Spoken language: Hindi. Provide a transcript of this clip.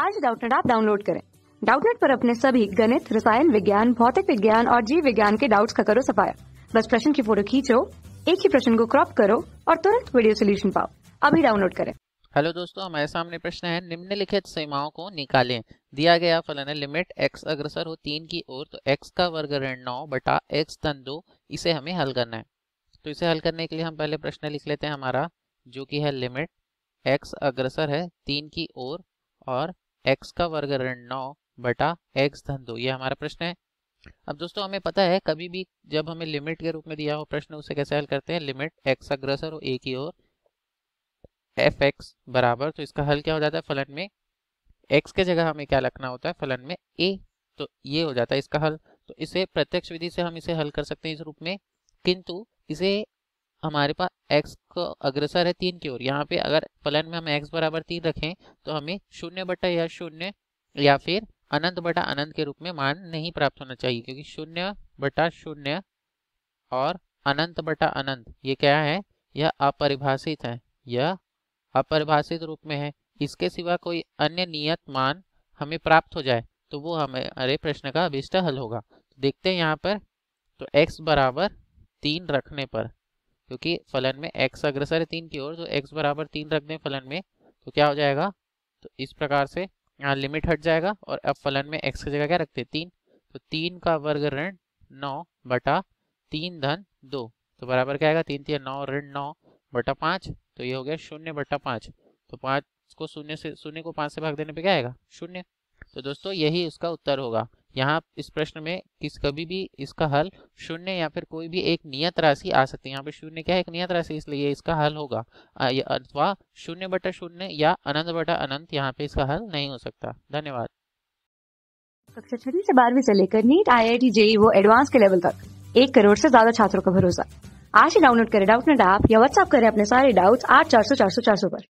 आज डाउटनेट आप डाउनलोड करें डाउटनेट पर अपने सभी गणित रसायन विज्ञान भौतिक विज्ञान और जीव विज्ञान के डाउट्स का करो सफाया बस प्रश्न की फोटो खींचो एक ही प्रश्न को क्रॉप करो और तुरंत वीडियो सोल्यूशन पाओ अभी डाउनलोड करें हेलो दोस्तों हमारे सामने प्रश्न है निम्नलिखित सीमाओं को निकालें दिया गया फलन है लिमिट एक्स अग्रसर हो तीन की ओर तो एक्स का वर्ग ऋण नौ बटा एक्स तन दो इसे हमें हल करना है तो इसे हल करने के लिए हम पहले प्रश्न लिख लेते हैं हमारा जो कि है लिमिट एक्स अग्रसर है तीन की ओर और एक्स का वर्ग ऋण नौ बटा एक्स धन दो ये हमारा प्रश्न है अब दोस्तों हमें पता है कभी भी जब हमें लिमिट के रूप में दिया हो प्रश्न उसे कैसे हल करते हैं लिमिट एक्स अग्रसर हो ए की ओर एफ एक्स बराबर तो इसका हल क्या हो जाता है फलन में एक्स के जगह हमें क्या रखना होता है फलन में ए तो ये हो जाता है इसका हल तो इसे प्रत्यक्ष विधि से हम इसे हल कर सकते हैं इस रूप में किंतु इसे हमारे पास एक्स का अग्रसर है तीन की ओर यहाँ पे अगर फलन में हम एक्स बराबर तीन रखें तो हमें शून्य बटा या शून्य या फिर अनंत बटा अनंत के रूप में मान नहीं प्राप्त होना चाहिए क्योंकि शून्य बटा शून्य और अनंत बटा अनंत ये क्या है यह अपरिभाषित है यह अपरिभाषित रूप में है इसके सिवा कोई अन्य नियत मान हमें प्राप्त हो जाए तो वो हमें अरे प्रश्न का अभिष्ट हल होगा देखते हैं यहाँ पर तो x बराबर तीन रखने पर क्योंकि फलन में एक्स अग्रसर है तीन की ओर तो एक्स बराबर तीन रख दें फलन में तो क्या हो जाएगा तो इस प्रकार से यहाँ लिमिट हट जाएगा और अब फलन में एक्स की जगह क्या रखते हैं तीन तो तीन का वर्ग ऋण नौ बटा तीन धन दो तो बराबर क्या आएगा तीन तीन नौ ऋण नौ बटा पाँच तो ये हो गया शून्य बटा पाँच तो पाँच को शून्य से शून्य को पाँच से भाग देने पर क्या आएगा शून्य तो दोस्तों यही उसका उत्तर होगा यहाँ इस प्रश्न में किस कभी भी इसका हल शून्य या फिर कोई भी एक नियत राशि आ सकती है यहाँ पे शून्य क्या है एक नियत राशि इसलिए इसका हल होगा अथवा शून्य बटा शून्य या अनंत बटा अनंत यहाँ पे इसका हल नहीं हो सकता धन्यवाद कक्षा छठी से बारहवीं से लेकर NEET I I T JEE वो एडवांस के लेवल तक एक करोड़ से ज्यादा छात्रों का भरोसा आज ही डाउनलोड करें डाउट नेट ऐप या व्हाट्सअप करें अपने सारे डाउट्स आठ चार सौ चार सौ चार सौ पर